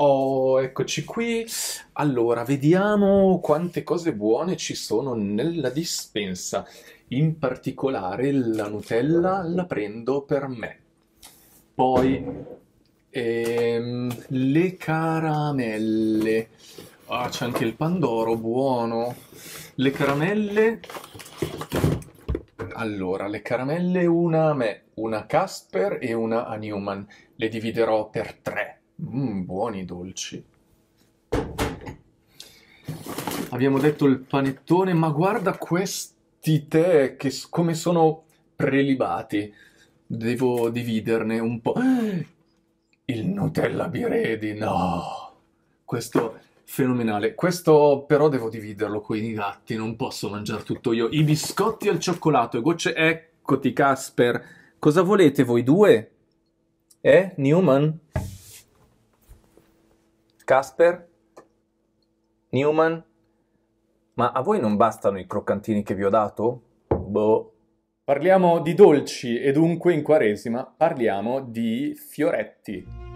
Oh, eccoci qui. Allora, vediamo quante cose buone ci sono nella dispensa. In particolare la Nutella la prendo per me. Poi ehm, le caramelle. Ah, c'è anche il Pandoro, buono. Le caramelle... Allora, le caramelle una a me, una a Casper e una a Newman. Le dividerò per tre Mmm, buoni dolci. Abbiamo detto il panettone, ma guarda questi tè che come sono prelibati. Devo dividerne un po'. Il Nutella Biredi, no! Questo fenomenale. Questo però devo dividerlo con i gatti, non posso mangiare tutto io. I biscotti al cioccolato e gocce... Eccoti, Casper. Cosa volete voi due? Eh, Newman? Casper, Newman, ma a voi non bastano i croccantini che vi ho dato? Boh. Parliamo di dolci e dunque in Quaresima parliamo di fioretti.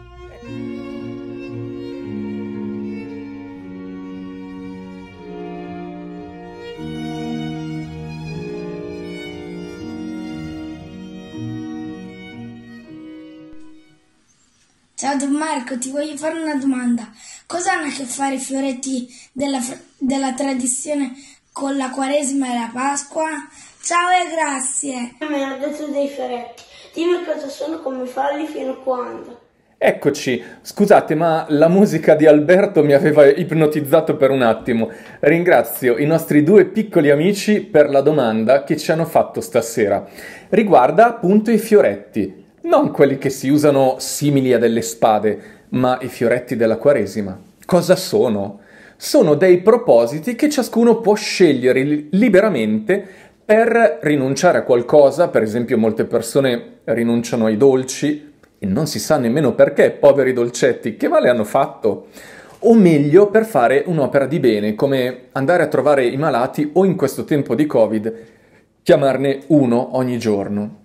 Ciao Don Marco, ti voglio fare una domanda. Cosa hanno a che fare i fioretti della, della tradizione con la Quaresima e la Pasqua? Ciao e grazie! Mi ha detto dei fioretti. Dimmi cosa sono, come farli, fino a quando. Eccoci, scusate ma la musica di Alberto mi aveva ipnotizzato per un attimo. Ringrazio i nostri due piccoli amici per la domanda che ci hanno fatto stasera. Riguarda appunto i fioretti, non quelli che si usano simili a delle spade, ma i fioretti della Quaresima. Cosa sono? Sono dei propositi che ciascuno può scegliere liberamente per rinunciare a qualcosa, per esempio molte persone rinunciano ai dolci e non si sa nemmeno perché, poveri dolcetti, che male hanno fatto? O meglio, per fare un'opera di bene, come andare a trovare i malati o in questo tempo di Covid, chiamarne uno ogni giorno.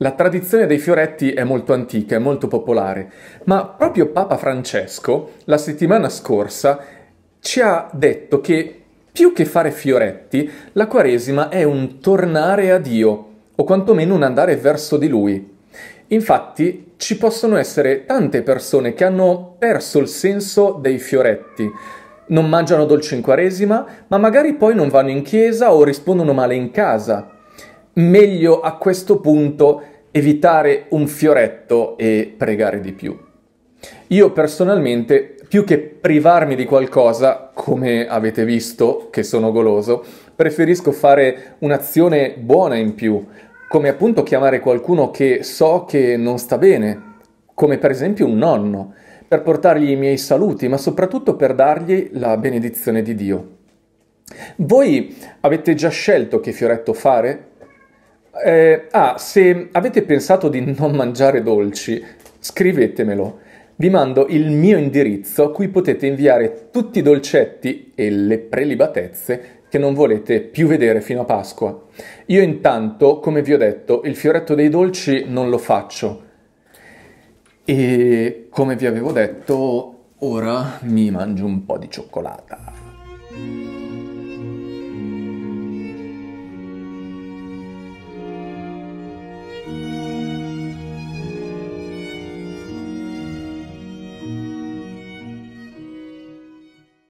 La tradizione dei fioretti è molto antica, è molto popolare, ma proprio Papa Francesco la settimana scorsa ci ha detto che più che fare fioretti, la Quaresima è un tornare a Dio, o quantomeno un andare verso di Lui. Infatti ci possono essere tante persone che hanno perso il senso dei fioretti, non mangiano dolce in Quaresima, ma magari poi non vanno in chiesa o rispondono male in casa, meglio a questo punto evitare un fioretto e pregare di più. Io personalmente, più che privarmi di qualcosa, come avete visto che sono goloso, preferisco fare un'azione buona in più, come appunto chiamare qualcuno che so che non sta bene, come per esempio un nonno, per portargli i miei saluti, ma soprattutto per dargli la benedizione di Dio. Voi avete già scelto che fioretto fare? Eh, ah, se avete pensato di non mangiare dolci, scrivetemelo. Vi mando il mio indirizzo a cui potete inviare tutti i dolcetti e le prelibatezze che non volete più vedere fino a Pasqua. Io intanto, come vi ho detto, il fioretto dei dolci non lo faccio. E come vi avevo detto, ora mi mangio un po' di cioccolata.